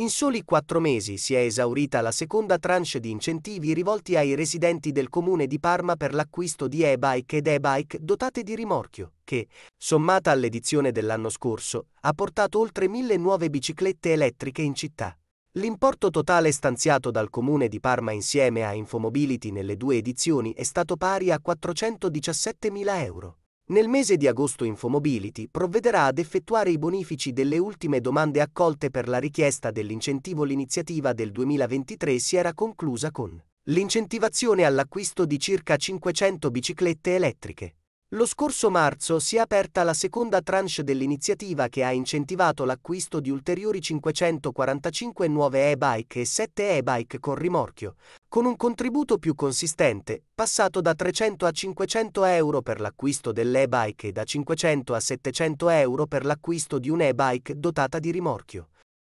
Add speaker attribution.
Speaker 1: In soli quattro mesi si è esaurita la seconda tranche di incentivi rivolti ai residenti del comune di Parma per l'acquisto di e-bike ed e-bike dotate di rimorchio, che, sommata all'edizione dell'anno scorso, ha portato oltre mille nuove biciclette elettriche in città. L'importo totale stanziato dal comune di Parma insieme a Infomobility nelle due edizioni è stato pari a 417.000 euro. Nel mese di agosto Infomobility provvederà ad effettuare i bonifici delle ultime domande accolte per la richiesta dell'incentivo. L'iniziativa del 2023 si era conclusa con l'incentivazione all'acquisto di circa 500 biciclette elettriche. Lo scorso marzo si è aperta la seconda tranche dell'iniziativa che ha incentivato l'acquisto di ulteriori 545 nuove e-bike e 7 e-bike con rimorchio, con un contributo più consistente, passato da 300 a 500 euro per l'acquisto dell'e-bike e da 500 a 700 euro per l'acquisto di un e bike dotata di rimorchio.